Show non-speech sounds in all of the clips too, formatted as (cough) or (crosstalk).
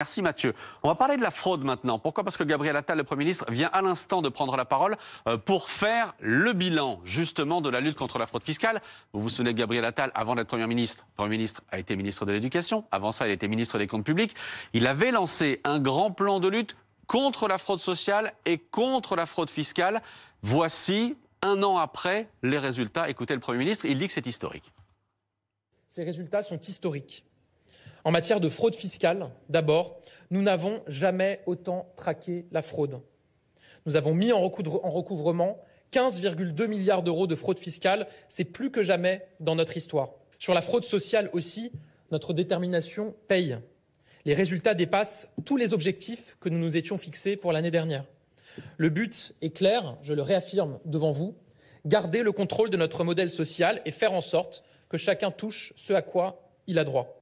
Merci Mathieu. On va parler de la fraude maintenant. Pourquoi Parce que Gabriel Attal, le Premier ministre, vient à l'instant de prendre la parole euh, pour faire le bilan justement de la lutte contre la fraude fiscale. Vous vous souvenez Gabriel Attal, avant d'être Premier ministre, Premier ministre a été ministre de l'Éducation, avant ça il était ministre des Comptes publics. Il avait lancé un grand plan de lutte contre la fraude sociale et contre la fraude fiscale. Voici, un an après, les résultats. Écoutez le Premier ministre, il dit que c'est historique. Ces résultats sont historiques. En matière de fraude fiscale, d'abord, nous n'avons jamais autant traqué la fraude. Nous avons mis en, recouvrement 15,2 milliards d'euros de fraude fiscale. C'est plus que jamais dans notre histoire. Sur la fraude sociale aussi, notre détermination paye. Les résultats dépassent tous les objectifs que nous nous étions fixés pour l'année dernière. Le but est clair, je le réaffirme devant vous, garder le contrôle de notre modèle social et faire en sorte que chacun touche ce à quoi il a droit.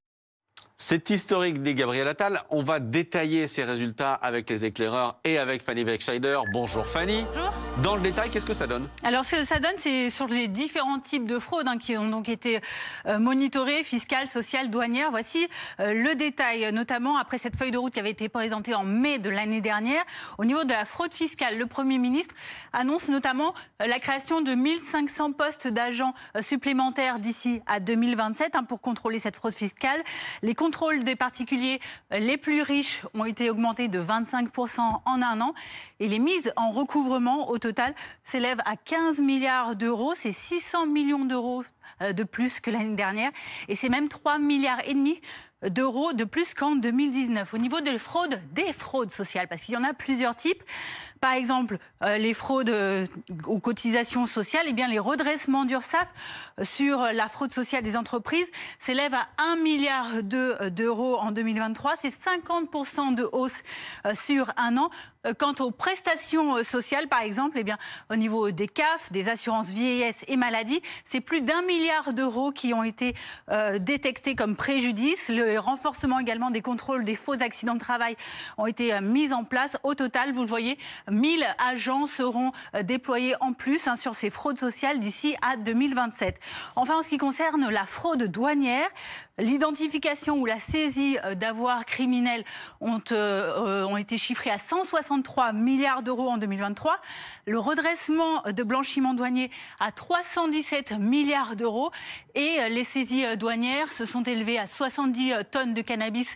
C'est historique, des Gabriel Attal. On va détailler ses résultats avec les éclaireurs et avec Fanny Beckscheider. Bonjour Fanny. Bonjour. Dans le détail, qu'est-ce que ça donne Alors, ce que ça donne, c'est sur les différents types de fraudes hein, qui ont donc été euh, monitorées, fiscales, sociales, douanières. Voici euh, le détail, notamment après cette feuille de route qui avait été présentée en mai de l'année dernière. Au niveau de la fraude fiscale, le Premier ministre annonce notamment euh, la création de 1500 postes d'agents supplémentaires d'ici à 2027 hein, pour contrôler cette fraude fiscale. Les contrôles des particuliers les plus riches ont été augmentés de 25% en un an et les mises en recouvrement autour total s'élève à 15 milliards d'euros. C'est 600 millions d'euros euh, de plus que l'année dernière. Et c'est même 3 milliards et demi d'euros de plus qu'en 2019. Au niveau de fraude, des fraudes sociales, parce qu'il y en a plusieurs types, par exemple euh, les fraudes euh, aux cotisations sociales, et eh bien les redressements d'URSSAF euh, sur la fraude sociale des entreprises s'élèvent à 1 milliard d'euros en 2023. C'est 50% de hausse sur un an. Quant aux prestations sociales, par exemple, et eh bien, au niveau des CAF, des assurances vieillesse et maladie, c'est plus d'un milliard d'euros qui ont été détectés comme préjudice. Le renforcement également des contrôles des faux accidents de travail ont été mis en place. Au total, vous le voyez, 1000 agents seront euh, déployés en plus hein, sur ces fraudes sociales d'ici à 2027. Enfin, en ce qui concerne la fraude douanière, l'identification ou la saisie euh, d'avoirs criminels ont, euh, ont été chiffrés à 163 milliards d'euros en 2023. Le redressement de blanchiment douanier à 317 milliards d'euros et les saisies douanières se sont élevées à 70 tonnes de cannabis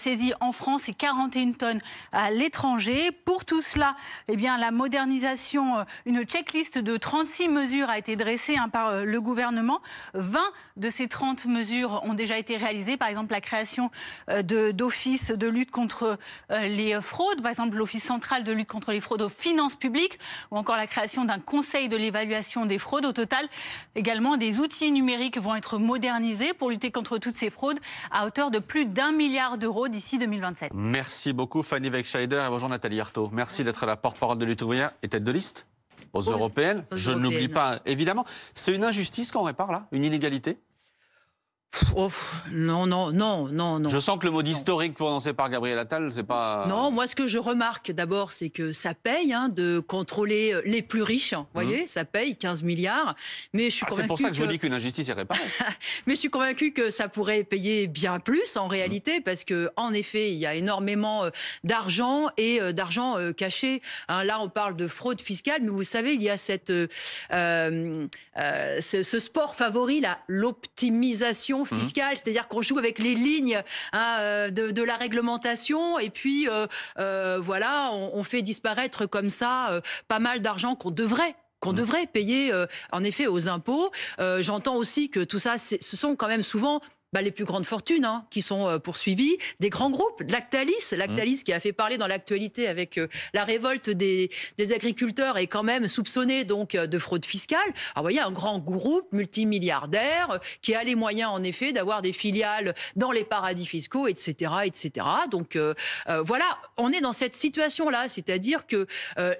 saisies en France et 41 tonnes à l'étranger. Pour tout cela, eh bien, la modernisation, euh, une checklist de 36 mesures a été dressée hein, par euh, le gouvernement. 20 de ces 30 mesures ont déjà été réalisées. Par exemple, la création euh, d'offices de, de, lutte contre les fraudes, par exemple l'Office central de lutte contre les fraudes aux finances publiques, ou encore la création d'un conseil de l'évaluation des fraudes. Au total, également, des outils numériques vont être modernisés pour lutter contre toutes ces fraudes à hauteur de plus d'un milliard d'euros d'ici 2027. Merci beaucoup Fanny Wegscheider et bonjour Nathalie Arthaud. Merci d'être là porte-parole de l'Utopien et tête de liste aux, européennes, je ne l'oublie pas, évidemment. C'est une injustice qu'on répare là, une inégalité Oh, non, non, non, non, non. Je sens que le mot historique prononcé par Gabriel Attal, c'est pas. Non, moi, ce que je remarque d'abord, c'est que ça paye hein, de contrôler euh, les plus riches. Vous mmh. voyez, ça paye 15 milliards. Mais je suis ah, C'est pour ça que, je dis qu'une injustice est réparée. (laughs) mais je suis convaincu que ça pourrait payer bien plus en mmh. réalité, parce que en effet, il y a énormément euh, d'argent et euh, d'argent caché. Hein. là, on parle de fraude fiscale, mais vous savez, il y a cette, ce, sport favori l'optimisation Mhm. fiscale, c'est-à-dire qu'on joue avec les lignes hein, euh, de, la réglementation et puis euh, euh, voilà, on, fait disparaître comme ça pas mal d'argent qu'on devrait qu'on mhm. devrait payer en effet aux impôts. J'entends aussi que tout ça, ce sont quand même souvent bah, les plus grandes fortunes hein, qui sont euh, poursuivies, des grands groupes, Lactalis, Lactalis mmh. qui a fait parler dans l'actualité avec euh, la révolte des, agriculteurs et quand même soupçonné donc euh, de fraude fiscale. Alors ah, vous voyez, un grand groupe multimilliardaire qui a les moyens en effet d'avoir des filiales dans les paradis fiscaux, etc., etc. Donc voilà, on est dans cette situation là, c'est-à-dire que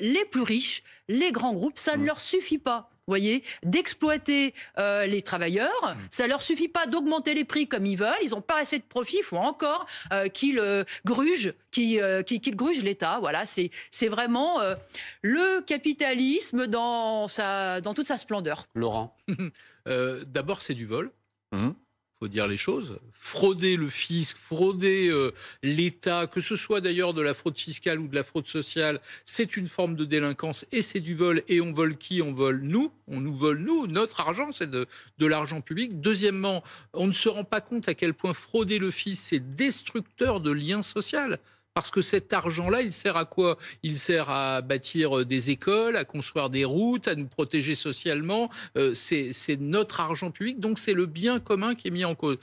les plus riches, les grands groupes, ça ne mmh. leur suffit pas voyez, d'exploiter euh, les travailleurs. Mmh. Ça ne leur suffit pas d'augmenter les prix comme ils veulent. Ils n'ont pas assez de profits. Il faut encore euh, euh, qu'ils grugent, l'État. Voilà, c'est c'est vraiment le capitalisme dans sa dans toute sa splendeur. Laurent, (laughs) d'abord c'est du vol. Mmh dire les choses, frauder le fisc, frauder euh, l'État, que ce soit d'ailleurs de la fraude fiscale ou de la fraude sociale, c'est une forme de délinquance et c'est du vol. Et on vole qui On vole nous, on nous vole nous, notre argent, c'est de, l'argent public. Deuxièmement, on ne se rend pas compte à quel point frauder le fisc, c'est destructeur de liens sociaux. Parce que cet argent-là, il sert à quoi Il sert à bâtir euh, des écoles, à construire des routes, à nous protéger socialement. Euh, c'est notre argent public, donc c'est le bien commun qui est mis en cause.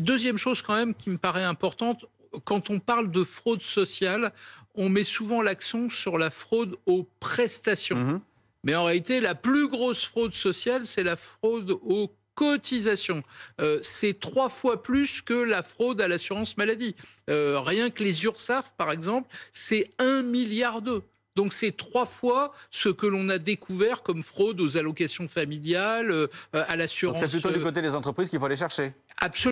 Deuxième chose quand même qui me paraît importante, quand on parle de fraude sociale, on met souvent l'accent sur la fraude aux prestations. Mmh Mais en réalité, la plus grosse fraude sociale, c'est la fraude aux cotisation. Euh, c'est trois fois plus que la fraude à l'assurance maladie. Euh, rien que les URSAF, par exemple, c'est un milliard d'euros. Donc c'est trois fois ce que l'on a découvert comme fraude aux allocations familiales, euh, à l'assurance. C'est plutôt du côté des entreprises qu'il faut aller chercher. Absolument.